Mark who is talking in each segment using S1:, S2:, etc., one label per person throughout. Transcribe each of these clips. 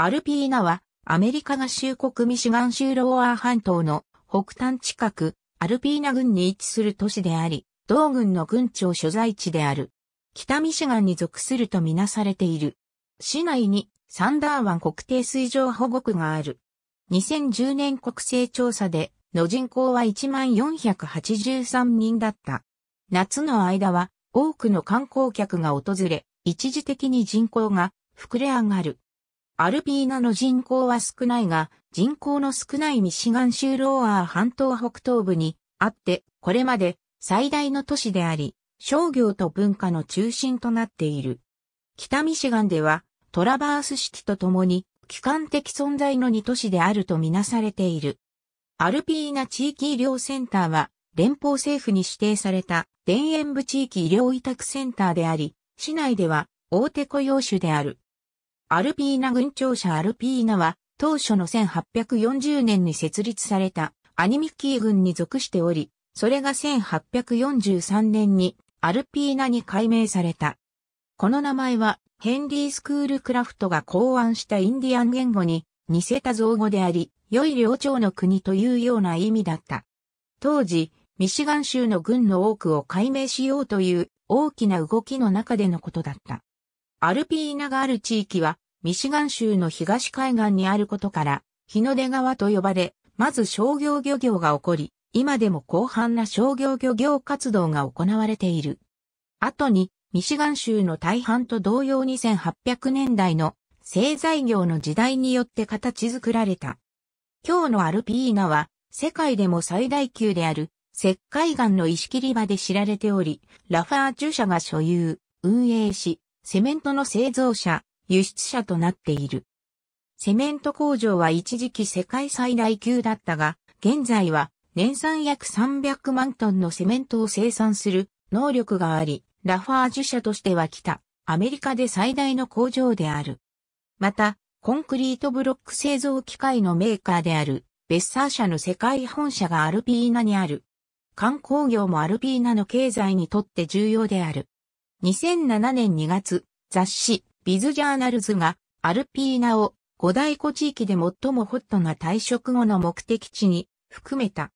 S1: アルピーナは、アメリカ合衆国ミシガン州ローアー半島の北端近く、アルピーナ郡に位置する都市であり、同郡の郡庁所在地である。北ミシガンに属するとみなされている。市内にサンダー湾国定水上保護区がある。2010年国勢調査で、の人口は1483人だった。夏の間は多くの観光客が訪れ、一時的に人口が膨れ上がる。アルピーナの人口は少ないが、人口の少ないミシガン州ローアー半島北東部にあって、これまで最大の都市であり、商業と文化の中心となっている。北ミシガンでは、トラバース式とともに、機関的存在の2都市であるとみなされている。アルピーナ地域医療センターは、連邦政府に指定された田園部地域医療委託センターであり、市内では大手雇用種である。アルピーナ軍庁舎アルピーナは、当初の1840年に設立されたアニミッキー軍に属しており、それが1843年にアルピーナに改名された。この名前は、ヘンリー・スクールクラフトが考案したインディアン言語に似せた造語であり、良い領長の国というような意味だった。当時、ミシガン州の軍の多くを解明しようという大きな動きの中でのことだった。アルピーナがある地域は、ミシガン州の東海岸にあることから、日の出川と呼ばれ、まず商業漁業が起こり、今でも広範な商業漁業活動が行われている。後に、ミシガン州の大半と同様2800年代の製材業の時代によって形作られた。今日のアルピーナは、世界でも最大級である石灰岩の石切り場で知られており、ラファー駐車が所有、運営し、セメントの製造者、輸出者となっている。セメント工場は一時期世界最大級だったが、現在は年産約300万トンのセメントを生産する能力があり、ラファージュ社としては来た、アメリカで最大の工場である。また、コンクリートブロック製造機械のメーカーである、ベッサー社の世界本社がアルピーナにある。観光業もアルピーナの経済にとって重要である。2007年2月、雑誌、ビズジャーナルズが、アルピーナを、五大湖地域で最もホットな退職後の目的地に、含めた。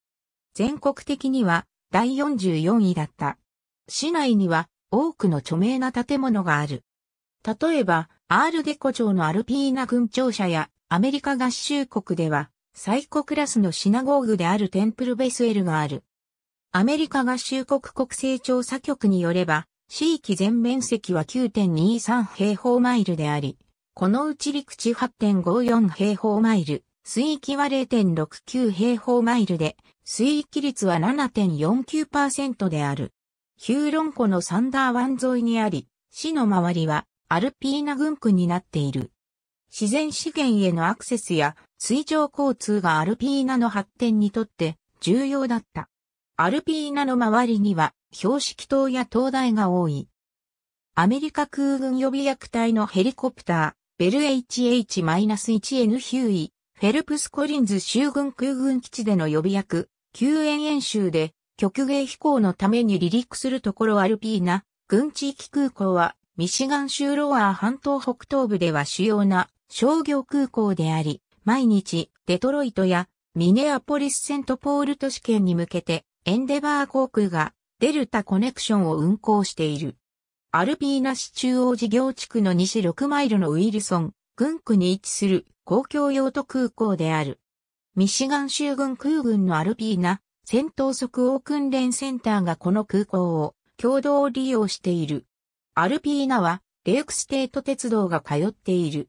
S1: 全国的には、第44位だった。市内には、多くの著名な建物がある。例えば、アールデコ町のアルピーナ群庁舎や、アメリカ合衆国では、最高クラスのシナゴーグであるテンプルベスエルがある。アメリカ合衆国国勢調査局によれば、地域全面積は9.23平方マイルであり、このうち陸地8.54平方マイル、水域は0.69平方マイルで、水域率は7.49%である。ヒューロン湖のサンダー湾沿いにあり、市の周りはアルピーナ群区になっている。自然資源へのアクセスや水上交通がアルピーナの発展にとって重要だった。アルピーナの周りには標識塔や灯台が多い。アメリカ空軍予備役隊のヘリコプター、ベル HH-1N ヒューイ、フェルプスコリンズ州軍空軍基地での予備役、救援演習で曲芸飛行のために離陸するところアルピーナ、軍地域空港は、ミシガン州ロアー半島北東部では主要な商業空港であり、毎日、デトロイトやミネアポリスセントポール都市圏に向けてエンデバー航空がデルタコネクションを運航している。アルピーナ市中央事業地区の西6マイルのウィルソン、軍区に位置する公共用途空港である。ミシガン州軍空軍のアルピーナ戦闘即応訓練センターがこの空港を共同利用している。アルピーナはレークステート鉄道が通っている。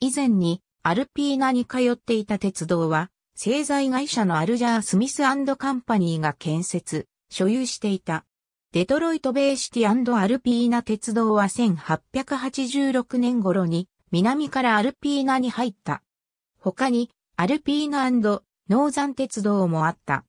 S1: 以前にアルピーナに通っていた鉄道は製材会社のアルジャー・スミスカンパニーが建設、所有していた。デトロイト・ベイシティアルピーナ鉄道は1886年頃に南からアルピーナに入った。他にアルピーナノーザン鉄道もあった。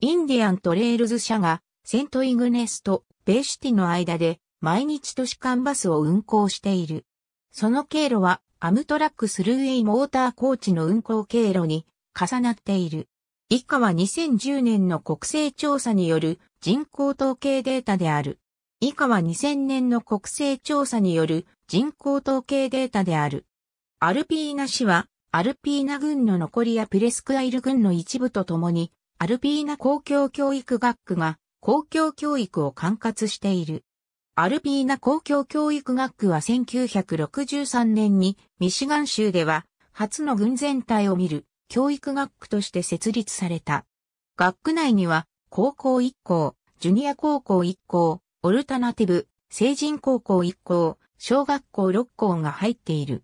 S1: インディアントレールズ社がセントイグネスとベイシティの間で毎日都市間バスを運行している。その経路はアムトラックスルーエイモーターコーチの運行経路に重なっている。以下は2010年の国勢調査による人口統計データである。以下は2000年の国勢調査による人口統計データである。アルピーナ市は、アルピーナ郡の残りやプレスクアイル郡の一部とともに、アルピーナ公共教育学区が公共教育を管轄している。アルピーナ公共教育学区は1963年にミシガン州では初の郡全体を見る教育学区として設立された。学区内には、高校1校、ジュニア高校1校、オルタナティブ、成人高校1校、小学校6校が入っている。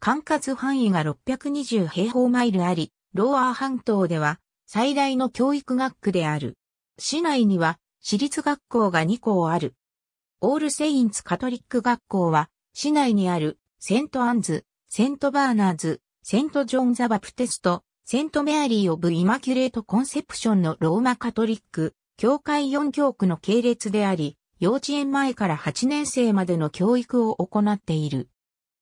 S1: 管轄範囲が620平方マイルあり、ローアー半島では最大の教育学区である。市内には私立学校が2校ある。オールセインツカトリック学校は市内にあるセントアンズ、セントバーナーズ、セント・ジョン・ザ・バプテスト、セント・メアリー・オブ・イマキュレート・コンセプションのローマカトリック、教会4教区の系列であり、幼稚園前から8年生までの教育を行っている。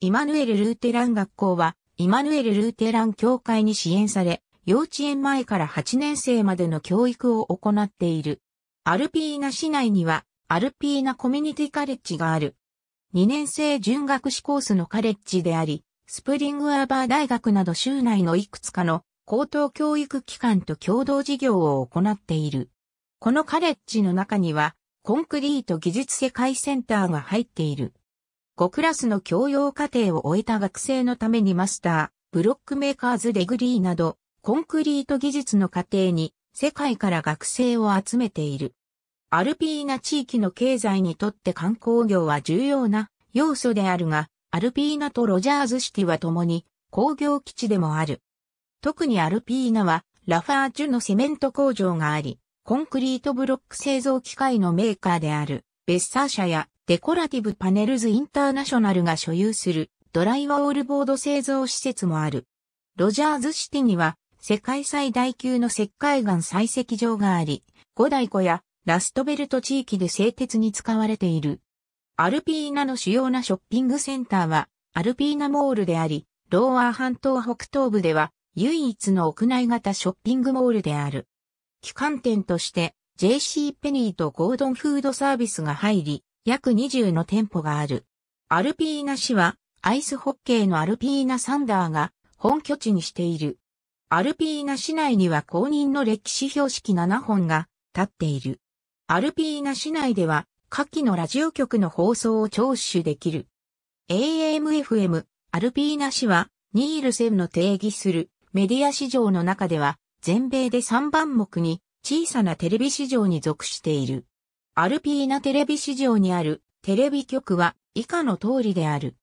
S1: イマヌエル・ルーテラン学校は、イマヌエル・ルーテラン教会に支援され、幼稚園前から8年生までの教育を行っている。アルピーナ市内には、アルピーナコミュニティカレッジがある。2年生準学士コースのカレッジであり、スプリングアーバー大学など州内のいくつかの高等教育機関と共同事業を行っている。このカレッジの中には、コンクリート技術世界センターが入っている。5クラスの教養課程を終えた学生のためにマスター、ブロックメーカーズデグリーなど、コンクリート技術の過程に世界から学生を集めている。アルピーナ地域の経済にとって観光業は重要な要素であるが、アルピーナとロジャーズシティは共に工業基地でもある。特にアルピーナはラファージュのセメント工場があり、コンクリートブロック製造機械のメーカーであるベッサー社やデコラティブパネルズインターナショナルが所有するドライワオールボード製造施設もある。ロジャーズシティには世界最大級の石灰岩採石場があり、五大湖やラストベルト地域で製鉄に使われているアルピーナの主要なショッピングセンターは、アルピーナモールであり、ローアー半島北東部では、唯一の屋内型ショッピングモールである。旗艦店として、JC ペニーとゴードンフードサービスが入り、約20の店舗がある。アルピーナ市は、アイスホッケーのアルピーナサンダーが本拠地にしている。アルピーナ市内には公認の歴史標識7本が立っている。アルピーナ市内では、下記のラジオ局の放送を聴取できる。AMFM、アルピーナ氏は、ニールセンの定義するメディア市場の中では、全米で3番目に小さなテレビ市場に属している。アルピーナテレビ市場にあるテレビ局は以下の通りである。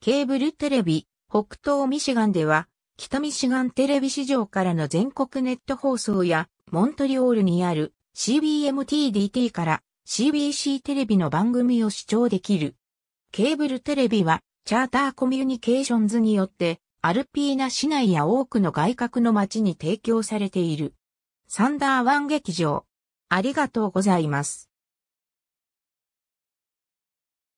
S1: ケーブルテレビ、北東ミシガンでは、北ミシガンテレビ市場からの全国ネット放送や、モントリオールにある CBMTDT から CBC テレビの番組を視聴できる。ケーブルテレビは、チャーターコミュニケーションズによって、アルピーナ市内や多くの外角の街に提供されている。サンダーワン劇場。ありがとうございます。